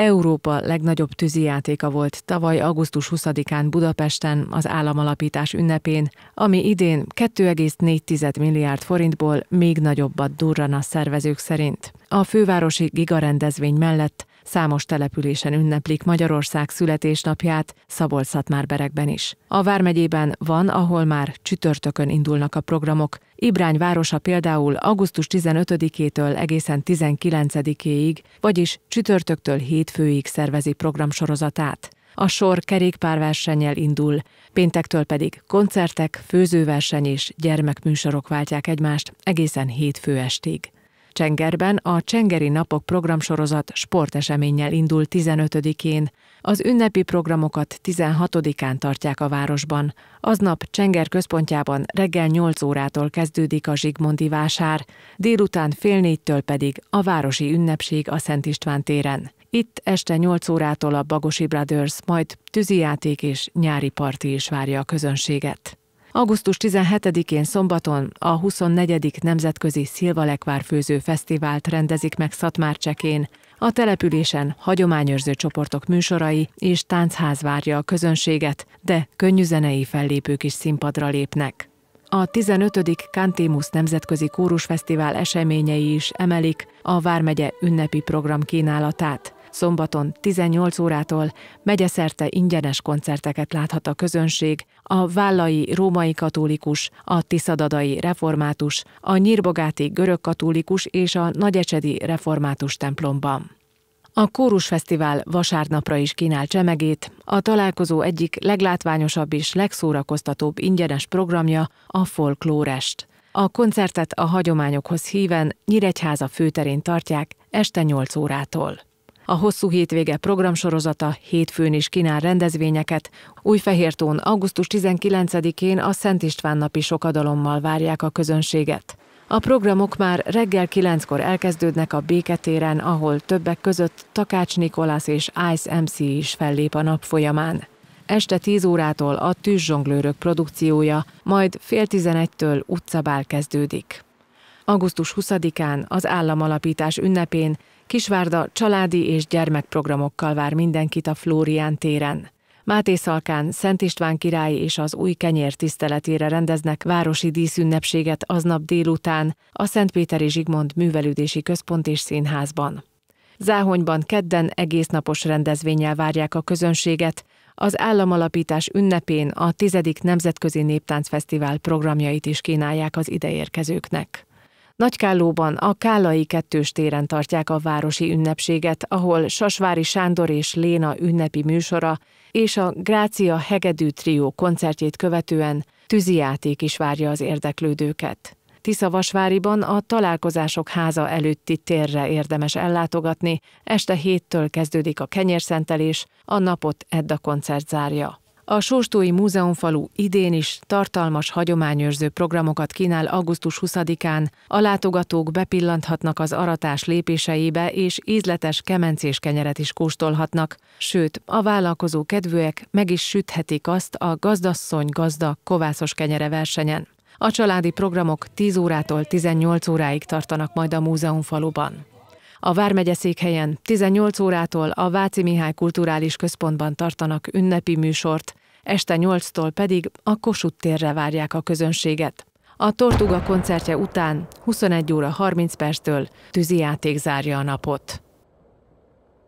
Európa legnagyobb tűzijátéka volt tavaly augusztus 20-án Budapesten az államalapítás ünnepén, ami idén 2,4 milliárd forintból még nagyobbat durran a szervezők szerint. A fővárosi gigarendezvény mellett Számos településen ünneplik Magyarország születésnapját, szabolcs berekben is. A Vármegyében van, ahol már csütörtökön indulnak a programok. Ibrány városa például augusztus 15-től egészen 19-éig, vagyis csütörtöktől hétfőig szervezi programsorozatát. A sor kerékpárversennyel indul, péntektől pedig koncertek, főzőverseny és gyermekműsorok váltják egymást egészen hétfő estig. Csengerben a Csengeri Napok programsorozat sporteseménnyel indul 15-én. Az ünnepi programokat 16-án tartják a városban. Aznap Csenger központjában reggel 8 órától kezdődik a Zsigmondi vásár, délután fél négytől pedig a városi ünnepség a Szent István téren. Itt este 8 órától a Bagosi Brothers, majd tűzijáték és nyári parti is várja a közönséget. Augusztus 17-én szombaton a 24. Nemzetközi Szilvalekvár Főző Fesztivált rendezik meg Szatmárcsekén. A településen hagyományőrző csoportok műsorai és táncház várja a közönséget, de könnyűzenei fellépők is színpadra lépnek. A 15. Kantémusz Nemzetközi Kórusfesztivál eseményei is emelik a Vármegye ünnepi program kínálatát. Szombaton 18 órától megyeszerte ingyenes koncerteket láthat a közönség, a vállai római katolikus, a tiszadadai református, a nyírbogáti görög katolikus és a nagyecsedi református templomban. A Fesztivál vasárnapra is kínál csemegét, a találkozó egyik leglátványosabb és legszórakoztatóbb ingyenes programja a folklórest. A koncertet a hagyományokhoz híven Nyíregyháza főterén tartják este 8 órától. A hosszú hétvége programsorozata hétfőn is kínál rendezvényeket. Újfehértón augusztus 19-én a Szent István napi sokadalommal várják a közönséget. A programok már reggel kilenckor elkezdődnek a Béketéren, ahol többek között Takács Nikolász és Ice MC is fellép a nap folyamán. Este 10 órától a tűzzsonglőrök produkciója, majd fél 11-től utcabál kezdődik. Augusztus 20-án, az államalapítás ünnepén Kisvárda családi és gyermekprogramokkal vár mindenkit a Flórián téren. Máté Szalkán, Szent István király és az új kenyér tiszteletére rendeznek városi díszünnepséget aznap délután a Szentpéteri Zsigmond Művelődési Központ és Színházban. Záhonyban kedden egész napos rendezvényel várják a közönséget, az államalapítás ünnepén a 10. Nemzetközi Néptáncfesztivál programjait is kínálják az ideérkezőknek. Nagykállóban a Kállai kettős téren tartják a városi ünnepséget, ahol Sasvári Sándor és Léna ünnepi műsora és a Grácia Hegedű Trió koncertjét követően tűzijáték is várja az érdeklődőket. Tiszavasváriban a Találkozások háza előtti térre érdemes ellátogatni, este héttől kezdődik a kenyérszentelés, a napot Edda koncert zárja. A Sóstói Múzeumfalu idén is tartalmas hagyományőrző programokat kínál augusztus 20-án. A látogatók bepillanthatnak az aratás lépéseibe, és ízletes kemencés kenyeret is kóstolhatnak. Sőt, a vállalkozó kedvőek meg is süthetik azt a gazdasszony gazda kovászos kenyere versenyen. A családi programok 10 órától 18 óráig tartanak majd a múzeumfaluban. A Vármegye székhelyen 18 órától a Váci Mihály Kulturális Központban tartanak ünnepi műsort, este 8-tól pedig a Kossuth térre várják a közönséget. A Tortuga koncertje után 21 óra 30 perctől tűzijáték zárja a napot.